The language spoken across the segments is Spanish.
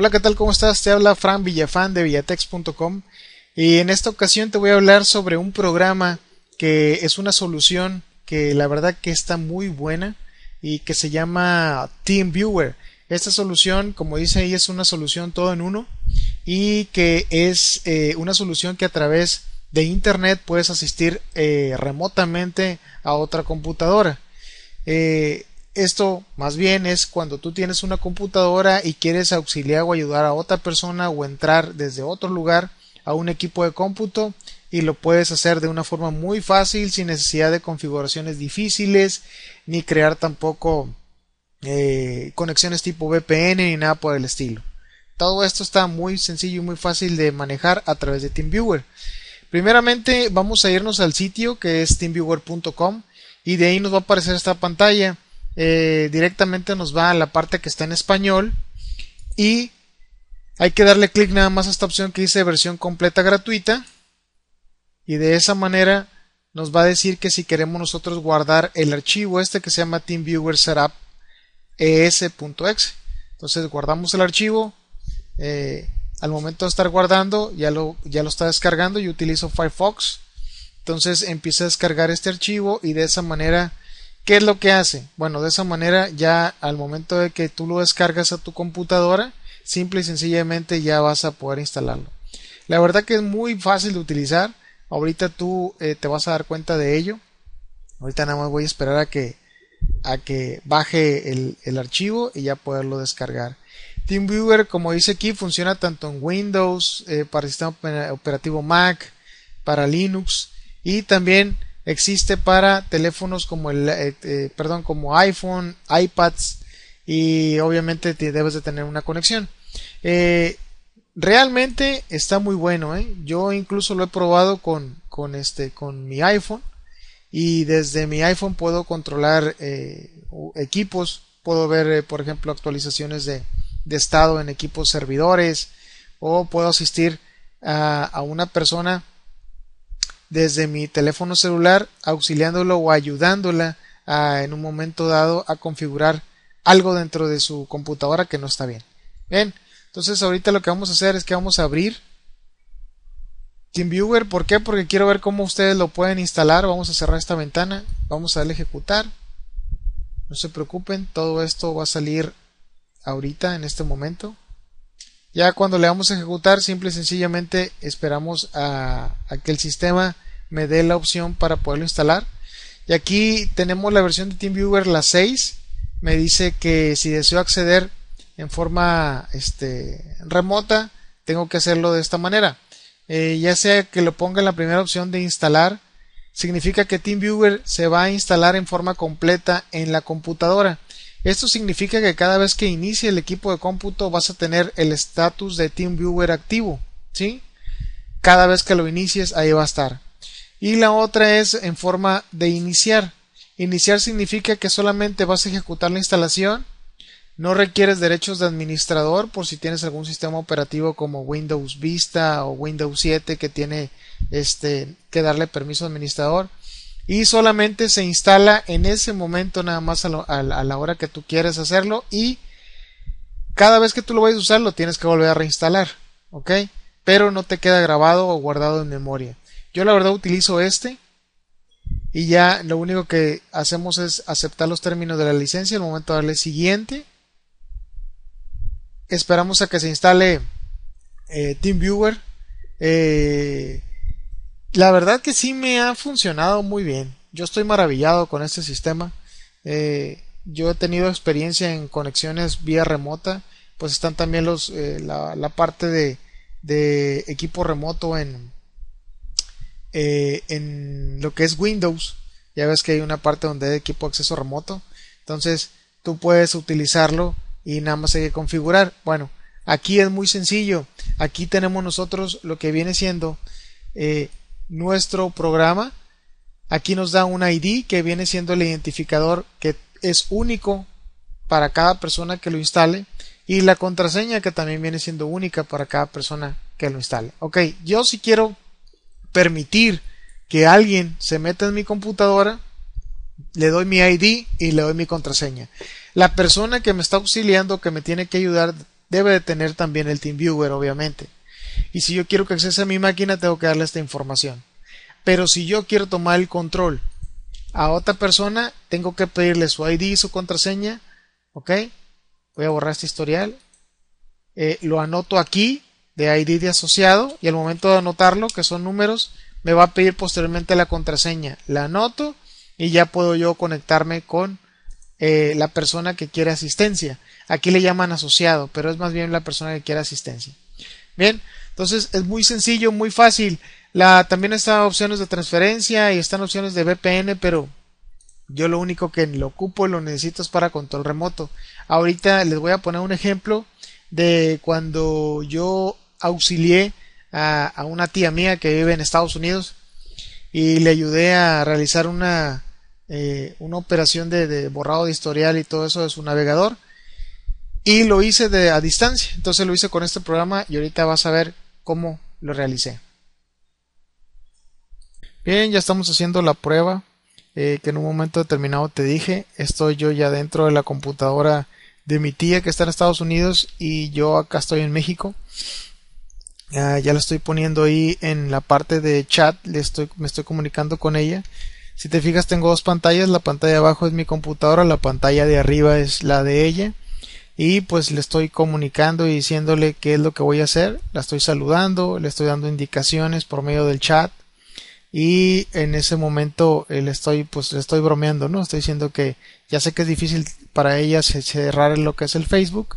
Hola, ¿qué tal? ¿Cómo estás? Te habla Fran Villafán de villatex.com y en esta ocasión te voy a hablar sobre un programa que es una solución que la verdad que está muy buena y que se llama TeamViewer. Esta solución, como dice ahí, es una solución todo en uno y que es eh, una solución que a través de internet puedes asistir eh, remotamente a otra computadora. Eh, esto más bien es cuando tú tienes una computadora y quieres auxiliar o ayudar a otra persona o entrar desde otro lugar a un equipo de cómputo y lo puedes hacer de una forma muy fácil sin necesidad de configuraciones difíciles ni crear tampoco eh, conexiones tipo VPN ni nada por el estilo. Todo esto está muy sencillo y muy fácil de manejar a través de TeamViewer. Primeramente vamos a irnos al sitio que es teamviewer.com y de ahí nos va a aparecer esta pantalla eh, directamente nos va a la parte que está en español y hay que darle clic nada más a esta opción que dice versión completa gratuita y de esa manera nos va a decir que si queremos nosotros guardar el archivo este que se llama TeamViewer Setup es.exe entonces guardamos el archivo eh, al momento de estar guardando ya lo, ya lo está descargando yo utilizo Firefox entonces empieza a descargar este archivo y de esa manera ¿Qué es lo que hace? Bueno, de esa manera ya al momento de que tú lo descargas a tu computadora, simple y sencillamente ya vas a poder instalarlo. La verdad que es muy fácil de utilizar. Ahorita tú eh, te vas a dar cuenta de ello. Ahorita nada más voy a esperar a que, a que baje el, archivo y ya poderlo descargar. TeamViewer, como dice aquí, funciona tanto en Windows, eh, para para sistema operativo Mac, para Linux y también existe para teléfonos como el eh, eh, perdón como iPhone, iPads y obviamente debes de tener una conexión. Eh, realmente está muy bueno, yo incluso lo he probado con, con este con mi iPhone y desde mi iPhone puedo controlar equipos, puedo ver por ejemplo actualizaciones de, estado en equipos servidores o puedo asistir a, a una persona desde mi teléfono celular auxiliándolo o ayudándola en un momento dado a configurar algo dentro de su computadora que no está bien. Bien, entonces ahorita lo que vamos a hacer es que vamos a abrir TeamViewer. ¿Por qué? Porque quiero ver cómo ustedes lo pueden instalar. Vamos a cerrar esta ventana. Vamos a darle a ejecutar. No se preocupen, todo esto va a salir ahorita en este momento. Ya cuando le vamos a ejecutar, simple y sencillamente esperamos a, que el sistema me dé la opción para poderlo instalar. Y aquí tenemos la versión de TeamViewer, la 6. Me dice que si deseo acceder en forma este, remota, tengo que hacerlo de esta manera. Eh, ya sea que lo ponga en la primera opción de instalar, significa que TeamViewer se va a instalar en forma completa en la computadora. Esto significa que cada vez que inicie el equipo de cómputo vas a tener el estatus de TeamViewer activo, ¿sí? Cada vez que lo inicies ahí va a estar. Y la otra es en forma de iniciar. Iniciar significa que solamente vas a ejecutar la instalación, no requieres derechos de administrador por si tienes algún sistema operativo como Windows Vista o Windows 7 que tiene este, que darle permiso al administrador y solamente se instala en ese momento nada más a, la hora que tú quieres hacerlo y cada vez que tú lo vayas a usar lo tienes que volver a reinstalar, ¿ok? Pero no te queda grabado o guardado en memoria. Yo la verdad utilizo este y ya lo único que hacemos es aceptar los términos de la licencia, el momento de darle siguiente. Esperamos a que se instale eh, TeamViewer. Eh, la verdad que sí me ha funcionado muy bien. Yo estoy maravillado con este sistema. Eh, yo he tenido experiencia en conexiones vía remota. Pues están también los, eh, la, parte de, equipo remoto en, eh, en lo que es Windows. Ya ves que hay una parte donde hay equipo de acceso remoto. Entonces tú puedes utilizarlo y nada más hay que configurar. Bueno, aquí es muy sencillo. Aquí tenemos nosotros lo que viene siendo nuestro programa. Aquí nos da un ID que viene siendo el identificador que es único para cada persona que lo instale y la contraseña que también viene siendo única para cada persona que lo instale. Ok, yo si quiero permitir que alguien se meta en mi computadora, le doy mi ID y le doy mi contraseña. La persona que me está auxiliando, que me tiene que ayudar, debe de tener también el TeamViewer, obviamente. Y si yo quiero que accese a mi máquina, tengo que darle esta información. Pero si yo quiero tomar el control a otra persona, tengo que pedirle su ID, y su contraseña. ¿Ok? Voy a borrar este historial. Eh, lo anoto aquí de ID de asociado y al momento de anotarlo, que son números, me va a pedir posteriormente la contraseña. La anoto y ya puedo yo conectarme con eh, la persona que quiere asistencia. Aquí le llaman asociado, pero es más bien la persona que quiere asistencia. Bien, entonces es muy sencillo, muy fácil. La, también están opciones de transferencia y están opciones de VPN, pero yo lo único que lo ocupo y lo necesito es para control remoto. Ahorita les voy a poner un ejemplo de cuando yo auxilié a, una tía mía que vive en Estados Unidos y le ayudé a realizar una, eh, una operación de, de borrado de historial y todo eso de su navegador y lo hice de, a distancia. Entonces lo hice con este programa y ahorita vas a ver cómo lo realicé. Bien, ya estamos haciendo la prueba eh, que en un momento determinado te dije. Estoy yo ya dentro de la computadora de mi tía que está en Estados Unidos y yo acá estoy en México. ya la estoy poniendo ahí en la parte de chat, le estoy, me estoy comunicando con ella. Si te fijas tengo dos pantallas, la pantalla de abajo es mi computadora, la pantalla de arriba es la de ella y pues le estoy comunicando y diciéndole qué es lo que voy a hacer, la estoy saludando, le estoy dando indicaciones por medio del chat y en ese momento eh, le estoy pues le estoy bromeando, ¿no? Estoy diciendo que ya sé que es difícil para ella cerrar lo que es el Facebook,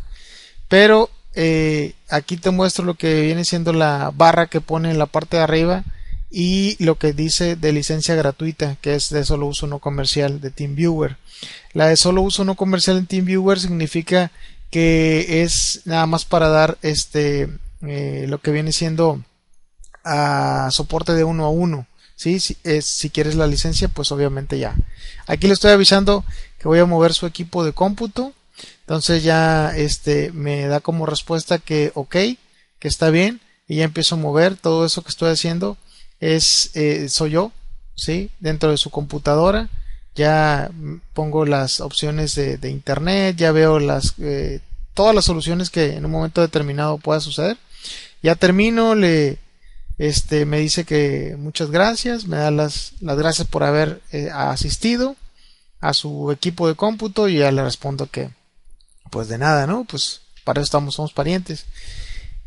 pero eh, aquí te muestro lo que viene siendo la barra que pone en la parte de arriba y lo que dice de licencia gratuita, que es de solo uso no comercial de TeamViewer. La de solo uso no comercial en TeamViewer significa que es nada más para dar este eh, lo que viene siendo a soporte de uno a uno. ¿sí? Si, si quieres la licencia, pues obviamente ya. Aquí le estoy avisando que voy a mover su equipo de cómputo. Entonces ya este me da como respuesta que ok, que está bien y ya empiezo a mover todo eso que estoy haciendo es, eh, soy yo, ¿sí? Dentro de su computadora. Ya pongo las opciones de, internet, ya veo las, eh, todas las soluciones que en un momento determinado pueda suceder. Ya termino, le, este, me dice que muchas gracias, me da las, las gracias por haber eh, asistido a su equipo de cómputo y ya le respondo que, pues de nada, ¿no? Pues para eso estamos, somos parientes.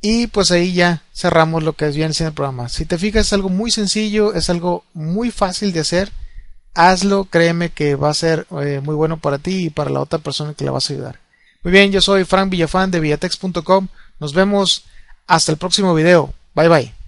Y pues ahí ya cerramos lo que es bien el programa. Si te fijas, es algo muy sencillo, es algo muy fácil de hacer. Hazlo, créeme que va a ser eh, muy bueno para ti y para la otra persona que le vas a ayudar. Muy bien, yo soy Frank Villafán de Villatex.com. Nos vemos hasta el próximo video. Bye bye.